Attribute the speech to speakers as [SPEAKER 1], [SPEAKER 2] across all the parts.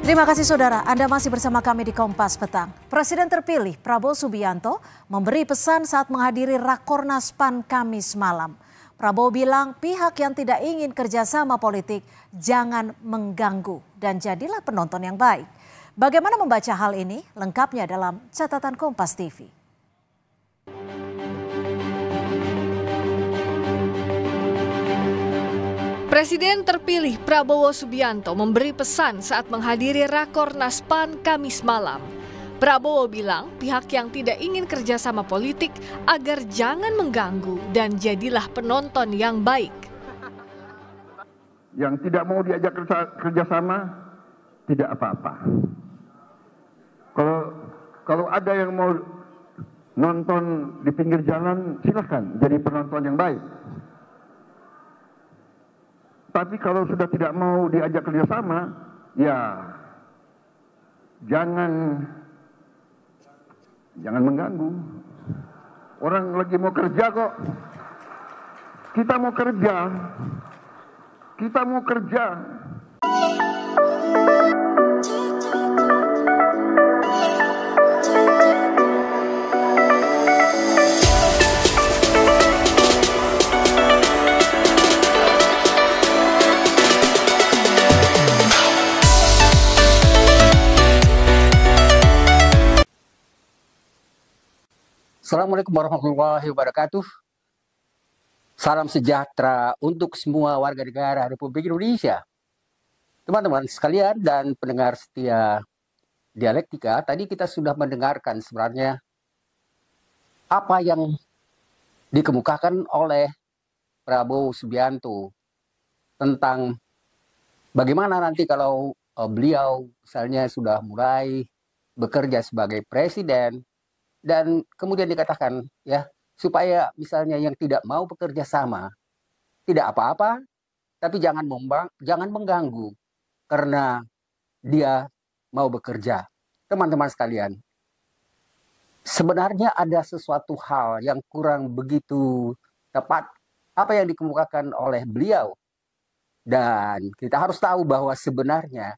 [SPEAKER 1] Terima kasih saudara, Anda masih bersama kami di Kompas Petang. Presiden terpilih Prabowo Subianto memberi pesan saat menghadiri Rakornas PAN Kamis malam. Prabowo bilang pihak yang tidak ingin kerjasama politik jangan mengganggu dan jadilah penonton yang baik. Bagaimana membaca hal ini? Lengkapnya dalam catatan Kompas TV. Presiden terpilih Prabowo Subianto memberi pesan saat menghadiri Rakornas PAN Kamis malam. Prabowo bilang pihak yang tidak ingin kerjasama politik agar jangan mengganggu dan jadilah penonton yang baik. Yang tidak mau diajak kerjasama, tidak apa-apa. Kalau kalau ada yang mau nonton di pinggir jalan, silahkan jadi penonton yang baik. Tapi kalau sudah tidak mau diajak kerjasama, ya jangan jangan mengganggu. Orang lagi mau kerja kok. Kita mau kerja. Kita mau kerja. Assalamualaikum warahmatullahi wabarakatuh. Salam sejahtera untuk semua warga negara Republik Indonesia. Teman-teman sekalian dan pendengar setia dialektika, tadi kita sudah mendengarkan sebenarnya apa yang dikemukakan oleh Prabowo Subianto tentang bagaimana nanti kalau eh, beliau misalnya sudah mulai bekerja sebagai presiden dan kemudian dikatakan ya supaya misalnya yang tidak mau bekerja sama tidak apa-apa tapi jangan membang jangan mengganggu karena dia mau bekerja teman-teman sekalian sebenarnya ada sesuatu hal yang kurang begitu tepat apa yang dikemukakan oleh beliau dan kita harus tahu bahwa sebenarnya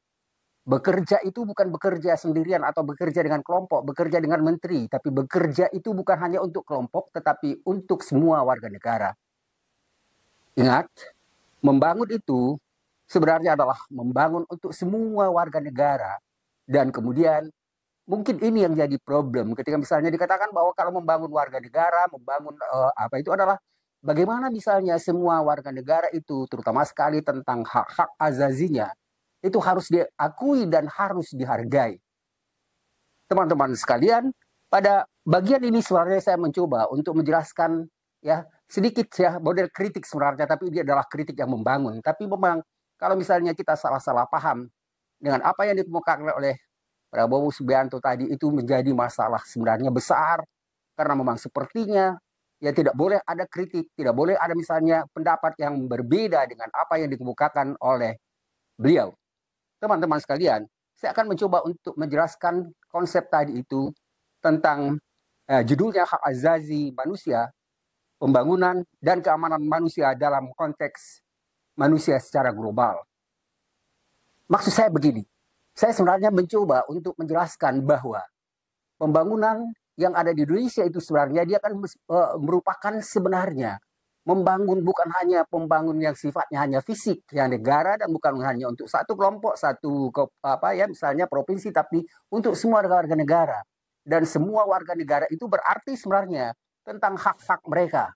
[SPEAKER 1] Bekerja itu bukan bekerja sendirian atau bekerja dengan kelompok, bekerja dengan menteri, tapi bekerja itu bukan hanya untuk kelompok, tetapi untuk semua warga negara. Ingat, membangun itu sebenarnya adalah membangun untuk semua warga negara, dan kemudian mungkin ini yang jadi problem ketika misalnya dikatakan bahwa kalau membangun warga negara, membangun uh, apa itu adalah bagaimana misalnya semua warga negara itu, terutama sekali tentang hak-hak azazinya itu harus diakui dan harus dihargai. Teman-teman sekalian, pada bagian ini sebenarnya saya mencoba untuk menjelaskan ya sedikit ya model kritik sebenarnya tapi dia adalah kritik yang membangun. Tapi memang kalau misalnya kita salah-salah paham dengan apa yang dikemukakan oleh Prabowo Subianto tadi itu menjadi masalah sebenarnya besar karena memang sepertinya ya tidak boleh ada kritik, tidak boleh ada misalnya pendapat yang berbeda dengan apa yang dikemukakan oleh beliau teman-teman sekalian, saya akan mencoba untuk menjelaskan konsep tadi itu tentang eh, judulnya hak azazi manusia, pembangunan dan keamanan manusia dalam konteks manusia secara global. Maksud saya begini, saya sebenarnya mencoba untuk menjelaskan bahwa pembangunan yang ada di Indonesia itu sebenarnya dia kan merupakan sebenarnya membangun bukan hanya pembangun yang sifatnya hanya fisik yang negara dan bukan hanya untuk satu kelompok satu apa ya misalnya provinsi tapi untuk semua warga negara dan semua warga negara itu berarti sebenarnya tentang hak-hak mereka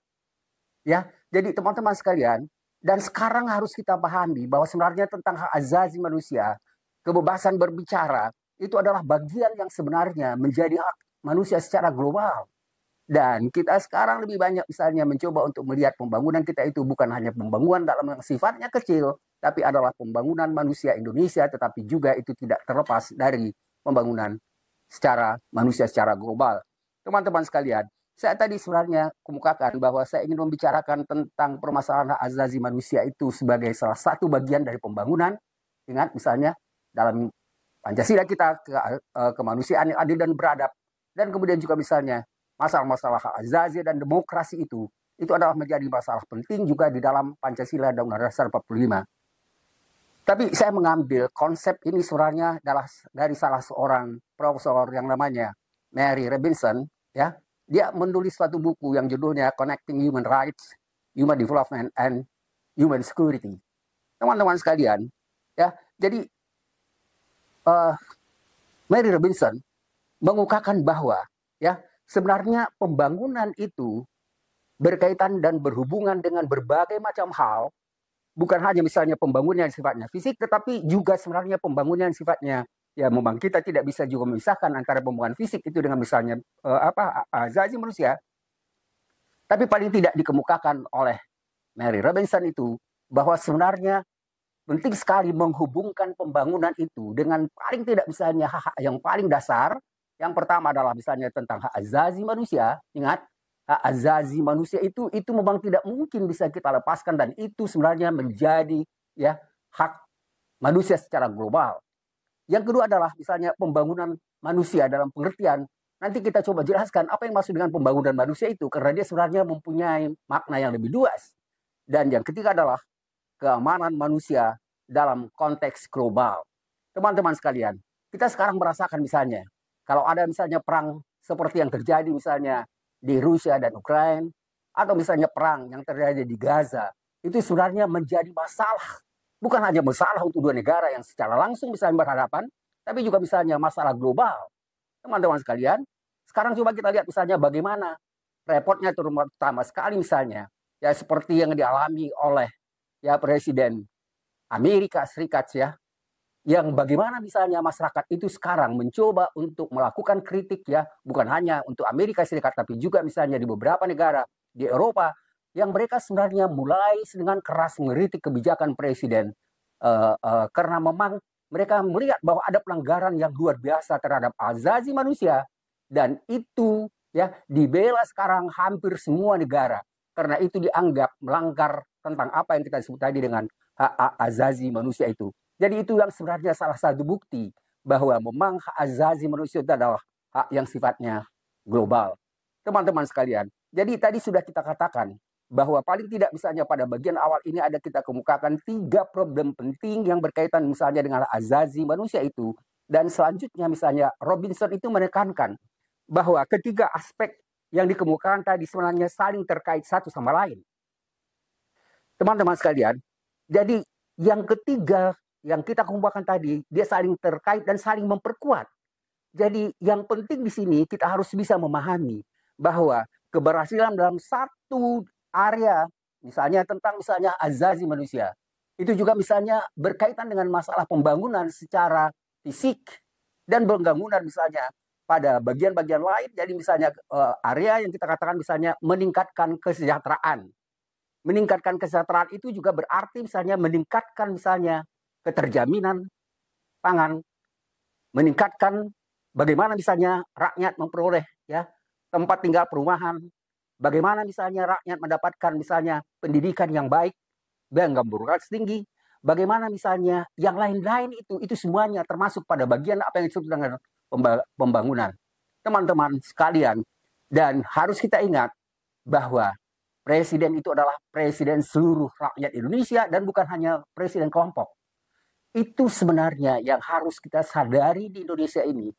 [SPEAKER 1] ya jadi teman-teman sekalian dan sekarang harus kita pahami bahwa sebenarnya tentang hak azazi manusia kebebasan berbicara itu adalah bagian yang sebenarnya menjadi hak manusia secara global dan kita sekarang lebih banyak misalnya mencoba untuk melihat pembangunan kita itu bukan hanya pembangunan dalam yang sifatnya kecil, tapi adalah pembangunan manusia Indonesia, tetapi juga itu tidak terlepas dari pembangunan secara manusia secara global. Teman-teman sekalian, saya tadi sebenarnya kemukakan bahwa saya ingin membicarakan tentang permasalahan hak asasi manusia itu sebagai salah satu bagian dari pembangunan. Ingat misalnya dalam Pancasila kita ke, eh, kemanusiaan yang adil dan beradab. Dan kemudian juga misalnya masalah-masalah hak azazi dan demokrasi itu itu adalah menjadi masalah penting juga di dalam Pancasila dan Undang-Undang Dasar 45. Tapi saya mengambil konsep ini suaranya adalah dari salah seorang profesor yang namanya Mary Robinson, ya. Dia menulis suatu buku yang judulnya Connecting Human Rights, Human Development and Human Security. Teman-teman sekalian, ya. Jadi uh, Mary Robinson mengukakan bahwa ya sebenarnya pembangunan itu berkaitan dan berhubungan dengan berbagai macam hal, bukan hanya misalnya pembangunan yang sifatnya fisik, tetapi juga sebenarnya pembangunan yang sifatnya ya memang kita tidak bisa juga memisahkan antara pembangunan fisik itu dengan misalnya uh, apa azazi manusia. Tapi paling tidak dikemukakan oleh Mary Robinson itu bahwa sebenarnya penting sekali menghubungkan pembangunan itu dengan paling tidak misalnya hak yang paling dasar yang pertama adalah misalnya tentang hak azazi manusia. Ingat, hak azazi manusia itu itu memang tidak mungkin bisa kita lepaskan dan itu sebenarnya menjadi ya hak manusia secara global. Yang kedua adalah misalnya pembangunan manusia dalam pengertian nanti kita coba jelaskan apa yang maksud dengan pembangunan manusia itu karena dia sebenarnya mempunyai makna yang lebih luas. Dan yang ketiga adalah keamanan manusia dalam konteks global. Teman-teman sekalian, kita sekarang merasakan misalnya kalau ada misalnya perang seperti yang terjadi misalnya di Rusia dan Ukraina atau misalnya perang yang terjadi di Gaza, itu sebenarnya menjadi masalah. Bukan hanya masalah untuk dua negara yang secara langsung bisa berhadapan, tapi juga misalnya masalah global. Teman-teman sekalian, sekarang coba kita lihat misalnya bagaimana repotnya terutama sekali misalnya ya seperti yang dialami oleh ya Presiden Amerika Serikat ya yang bagaimana misalnya masyarakat itu sekarang mencoba untuk melakukan kritik ya, bukan hanya untuk Amerika Serikat tapi juga misalnya di beberapa negara di Eropa yang mereka sebenarnya mulai dengan keras mengkritik kebijakan presiden uh, uh, karena memang mereka melihat bahwa ada pelanggaran yang luar biasa terhadap azazi manusia dan itu ya dibela sekarang hampir semua negara karena itu dianggap melanggar tentang apa yang kita sebut tadi dengan hak azazi manusia itu. Jadi itu yang sebenarnya salah satu bukti bahwa memang hak azazi manusia itu adalah hak yang sifatnya global. Teman-teman sekalian, jadi tadi sudah kita katakan bahwa paling tidak misalnya pada bagian awal ini ada kita kemukakan tiga problem penting yang berkaitan misalnya dengan hak azazi manusia itu. Dan selanjutnya misalnya Robinson itu menekankan bahwa ketiga aspek yang dikemukakan tadi sebenarnya saling terkait satu sama lain. Teman-teman sekalian, jadi yang ketiga yang kita kumpulkan tadi, dia saling terkait dan saling memperkuat. Jadi yang penting di sini kita harus bisa memahami bahwa keberhasilan dalam satu area, misalnya tentang misalnya azazi manusia, itu juga misalnya berkaitan dengan masalah pembangunan secara fisik dan pembangunan misalnya pada bagian-bagian lain. Jadi misalnya eh, area yang kita katakan misalnya meningkatkan kesejahteraan. Meningkatkan kesejahteraan itu juga berarti misalnya meningkatkan misalnya keterjaminan pangan, meningkatkan bagaimana misalnya rakyat memperoleh ya tempat tinggal perumahan, bagaimana misalnya rakyat mendapatkan misalnya pendidikan yang baik, dan gambaran tinggi, bagaimana misalnya yang lain-lain itu itu semuanya termasuk pada bagian apa yang disebut dengan pembangunan. Teman-teman sekalian dan harus kita ingat bahwa presiden itu adalah presiden seluruh rakyat Indonesia dan bukan hanya presiden kelompok itu sebenarnya yang harus kita sadari di Indonesia ini.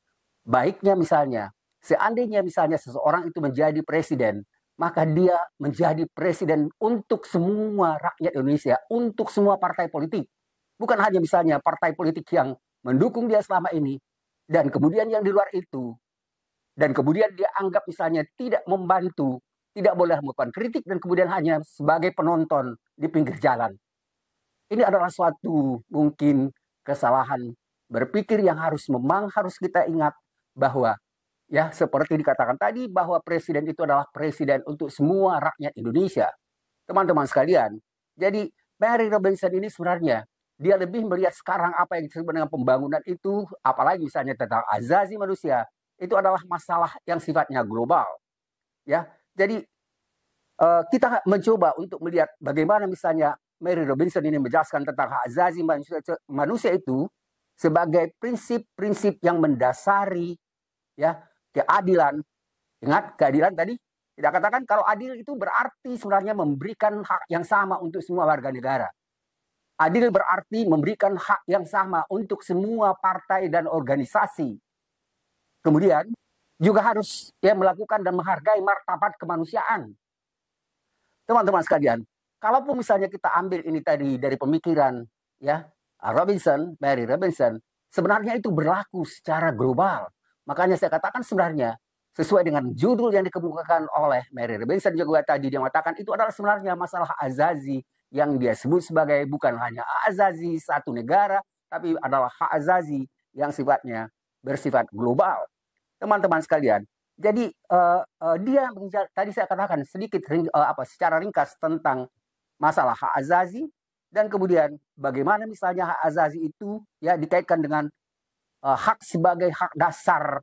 [SPEAKER 1] Baiknya misalnya, seandainya misalnya seseorang itu menjadi presiden, maka dia menjadi presiden untuk semua rakyat Indonesia, untuk semua partai politik. Bukan hanya misalnya partai politik yang mendukung dia selama ini, dan kemudian yang di luar itu, dan kemudian dia anggap misalnya tidak membantu, tidak boleh melakukan kritik, dan kemudian hanya sebagai penonton di pinggir jalan. Ini adalah suatu mungkin kesalahan berpikir yang harus memang harus kita ingat bahwa ya seperti dikatakan tadi bahwa presiden itu adalah presiden untuk semua rakyat Indonesia. Teman-teman sekalian, jadi Mary Robinson ini sebenarnya dia lebih melihat sekarang apa yang disebut dengan pembangunan itu, apalagi misalnya tentang azazi manusia, itu adalah masalah yang sifatnya global. Ya, jadi eh, kita mencoba untuk melihat bagaimana misalnya Mary Robinson ini menjelaskan tentang hak asasi manusia, itu sebagai prinsip-prinsip yang mendasari ya keadilan. Ingat keadilan tadi tidak katakan kalau adil itu berarti sebenarnya memberikan hak yang sama untuk semua warga negara. Adil berarti memberikan hak yang sama untuk semua partai dan organisasi. Kemudian juga harus ya melakukan dan menghargai martabat kemanusiaan. Teman-teman sekalian, kalaupun misalnya kita ambil ini tadi dari pemikiran ya ah, Robinson, Mary Robinson, sebenarnya itu berlaku secara global. Makanya saya katakan sebenarnya sesuai dengan judul yang dikemukakan oleh Mary Robinson juga tadi dia mengatakan itu adalah sebenarnya masalah azazi yang dia sebut sebagai bukan hanya azazi satu negara tapi adalah hak azazi yang sifatnya bersifat global. Teman-teman sekalian, jadi uh, uh, dia tadi saya katakan sedikit ring, uh, apa secara ringkas tentang masalah hak azazi dan kemudian bagaimana misalnya hak azazi itu ya dikaitkan dengan uh, hak sebagai hak dasar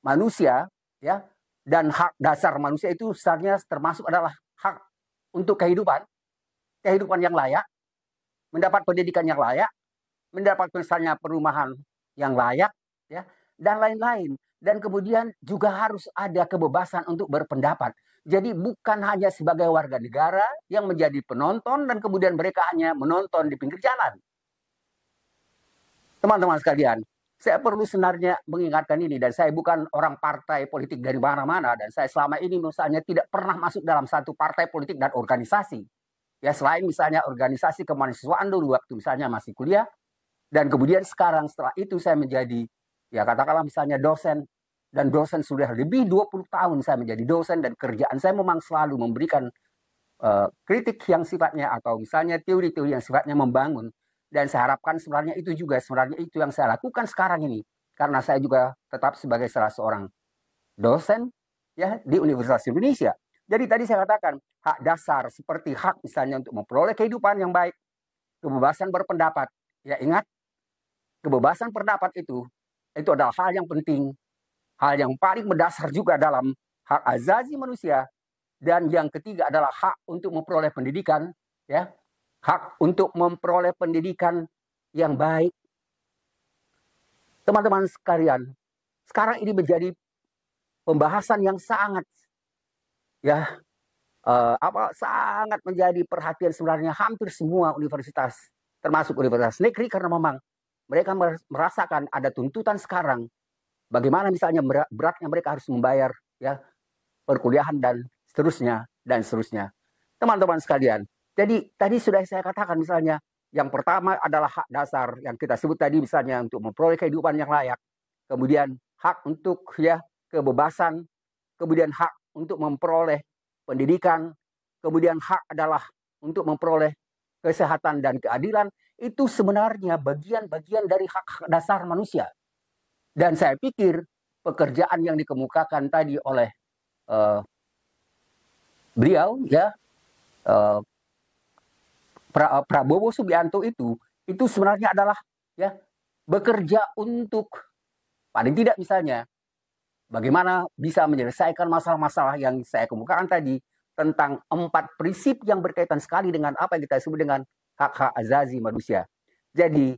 [SPEAKER 1] manusia ya dan hak dasar manusia itu sebenarnya termasuk adalah hak untuk kehidupan kehidupan yang layak mendapat pendidikan yang layak mendapat misalnya perumahan yang layak ya dan lain-lain dan kemudian juga harus ada kebebasan untuk berpendapat. Jadi bukan hanya sebagai warga negara yang menjadi penonton dan kemudian mereka hanya menonton di pinggir jalan. Teman-teman sekalian, saya perlu senarnya mengingatkan ini dan saya bukan orang partai politik dari mana-mana dan saya selama ini misalnya tidak pernah masuk dalam satu partai politik dan organisasi. Ya selain misalnya organisasi kemahasiswaan dulu waktu misalnya masih kuliah dan kemudian sekarang setelah itu saya menjadi ya katakanlah misalnya dosen dan dosen sudah lebih 20 tahun saya menjadi dosen dan kerjaan saya memang selalu memberikan uh, kritik yang sifatnya atau misalnya teori-teori yang sifatnya membangun dan saya harapkan sebenarnya itu juga sebenarnya itu yang saya lakukan sekarang ini karena saya juga tetap sebagai salah seorang dosen ya di Universitas Indonesia. Jadi tadi saya katakan hak dasar seperti hak misalnya untuk memperoleh kehidupan yang baik, kebebasan berpendapat. Ya ingat kebebasan pendapat itu itu adalah hal yang penting, hal yang paling mendasar juga dalam hak azazi manusia. Dan yang ketiga adalah hak untuk memperoleh pendidikan, ya, hak untuk memperoleh pendidikan yang baik. Teman-teman sekalian, sekarang ini menjadi pembahasan yang sangat, ya, uh, apa sangat menjadi perhatian sebenarnya hampir semua universitas, termasuk universitas negeri karena memang mereka merasakan ada tuntutan sekarang bagaimana misalnya beratnya mereka harus membayar ya perkuliahan dan seterusnya dan seterusnya. Teman-teman sekalian, jadi tadi sudah saya katakan misalnya yang pertama adalah hak dasar yang kita sebut tadi misalnya untuk memperoleh kehidupan yang layak. Kemudian hak untuk ya kebebasan, kemudian hak untuk memperoleh pendidikan, kemudian hak adalah untuk memperoleh kesehatan dan keadilan itu sebenarnya bagian-bagian dari hak, hak dasar manusia. Dan saya pikir pekerjaan yang dikemukakan tadi oleh uh, beliau ya uh, pra, eh, Prabowo Subianto itu itu sebenarnya adalah ya bekerja untuk paling tidak misalnya bagaimana bisa menyelesaikan masalah-masalah yang saya kemukakan tadi tentang empat prinsip yang berkaitan sekali dengan apa yang kita sebut dengan hak-hak azazi manusia. Jadi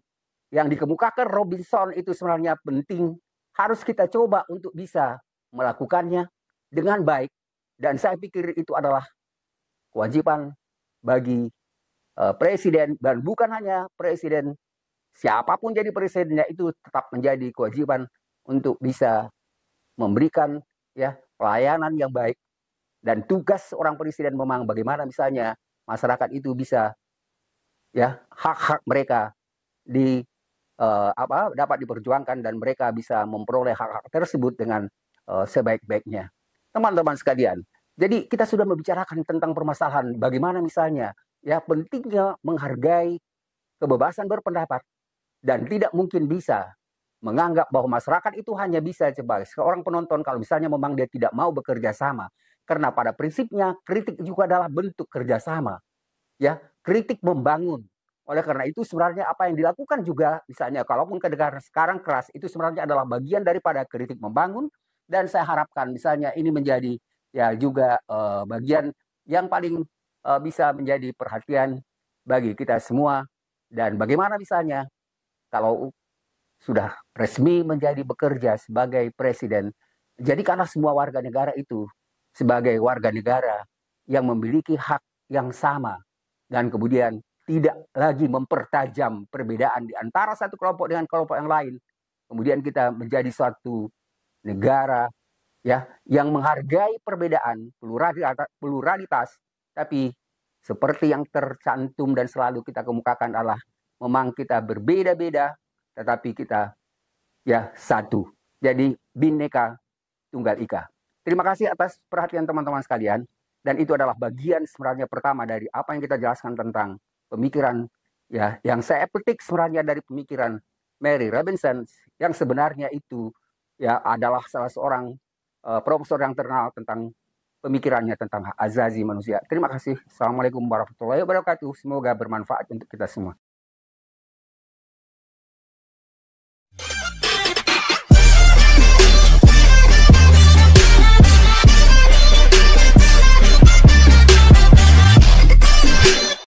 [SPEAKER 1] yang dikemukakan Robinson itu sebenarnya penting. Harus kita coba untuk bisa melakukannya dengan baik. Dan saya pikir itu adalah kewajiban bagi eh, presiden dan bukan hanya presiden siapapun jadi presidennya itu tetap menjadi kewajiban untuk bisa memberikan ya pelayanan yang baik dan tugas orang presiden memang bagaimana misalnya masyarakat itu bisa ya hak-hak mereka di uh, apa dapat diperjuangkan dan mereka bisa memperoleh hak-hak tersebut dengan uh, sebaik-baiknya. Teman-teman sekalian, jadi kita sudah membicarakan tentang permasalahan bagaimana misalnya ya pentingnya menghargai kebebasan berpendapat dan tidak mungkin bisa menganggap bahwa masyarakat itu hanya bisa sebagai seorang penonton kalau misalnya memang dia tidak mau bekerja sama karena pada prinsipnya kritik juga adalah bentuk kerjasama ya kritik membangun. Oleh karena itu sebenarnya apa yang dilakukan juga misalnya kalaupun kedengaran sekarang keras itu sebenarnya adalah bagian daripada kritik membangun dan saya harapkan misalnya ini menjadi ya juga uh, bagian yang paling uh, bisa menjadi perhatian bagi kita semua dan bagaimana misalnya kalau sudah resmi menjadi bekerja sebagai presiden jadi karena semua warga negara itu sebagai warga negara yang memiliki hak yang sama dan kemudian tidak lagi mempertajam perbedaan di antara satu kelompok dengan kelompok yang lain. Kemudian kita menjadi suatu negara ya yang menghargai perbedaan pluralitas, tapi seperti yang tercantum dan selalu kita kemukakan adalah memang kita berbeda-beda tetapi kita ya satu jadi bineka tunggal ika terima kasih atas perhatian teman-teman sekalian dan itu adalah bagian sebenarnya pertama dari apa yang kita jelaskan tentang pemikiran ya yang saya petik sebenarnya dari pemikiran Mary Robinson yang sebenarnya itu ya adalah salah seorang uh, profesor yang terkenal tentang pemikirannya tentang hak azazi manusia. Terima kasih. Assalamualaikum warahmatullahi wabarakatuh. Semoga bermanfaat untuk kita semua.